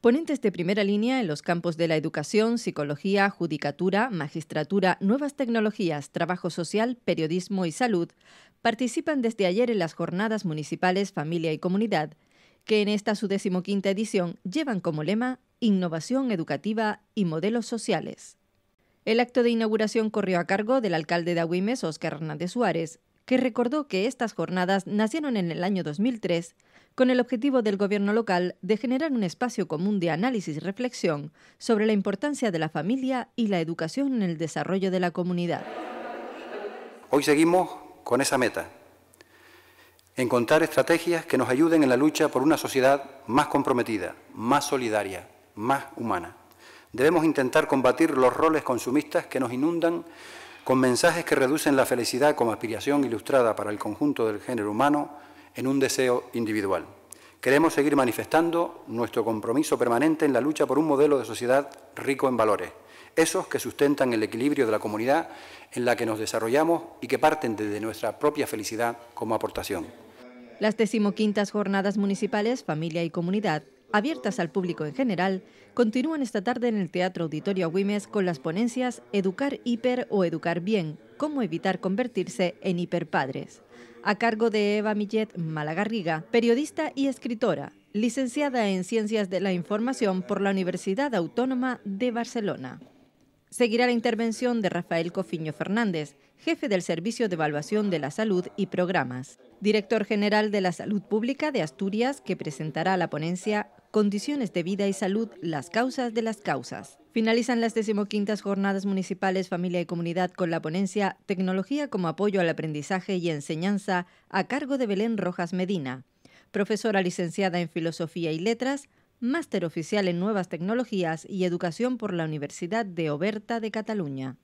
Ponentes de primera línea en los campos de la educación, psicología, judicatura, magistratura, nuevas tecnologías, trabajo social, periodismo y salud, participan desde ayer en las jornadas municipales Familia y Comunidad, que en esta su decimoquinta edición llevan como lema Innovación educativa y modelos sociales. El acto de inauguración corrió a cargo del alcalde de Agüimes, Óscar Hernández Suárez, que recordó que estas jornadas nacieron en el año 2003 con el objetivo del gobierno local de generar un espacio común de análisis y reflexión sobre la importancia de la familia y la educación en el desarrollo de la comunidad. Hoy seguimos con esa meta, encontrar estrategias que nos ayuden en la lucha por una sociedad más comprometida, más solidaria, más humana. Debemos intentar combatir los roles consumistas que nos inundan con mensajes que reducen la felicidad como aspiración ilustrada para el conjunto del género humano en un deseo individual. Queremos seguir manifestando nuestro compromiso permanente en la lucha por un modelo de sociedad rico en valores, esos que sustentan el equilibrio de la comunidad en la que nos desarrollamos y que parten desde nuestra propia felicidad como aportación. Las decimoquintas jornadas municipales Familia y Comunidad abiertas al público en general, continúan esta tarde en el Teatro Auditorio Agüimes con las ponencias Educar hiper o educar bien, cómo evitar convertirse en hiperpadres, a cargo de Eva Millet Malagarriga, periodista y escritora, licenciada en Ciencias de la Información por la Universidad Autónoma de Barcelona. Seguirá la intervención de Rafael Cofiño Fernández, jefe del Servicio de Evaluación de la Salud y Programas, director general de la Salud Pública de Asturias, que presentará la ponencia Condiciones de Vida y Salud, las causas de las causas. Finalizan las decimoquintas jornadas municipales Familia y Comunidad con la ponencia Tecnología como apoyo al aprendizaje y enseñanza a cargo de Belén Rojas Medina, profesora licenciada en Filosofía y Letras, máster oficial en Nuevas Tecnologías y Educación por la Universidad de Oberta de Cataluña.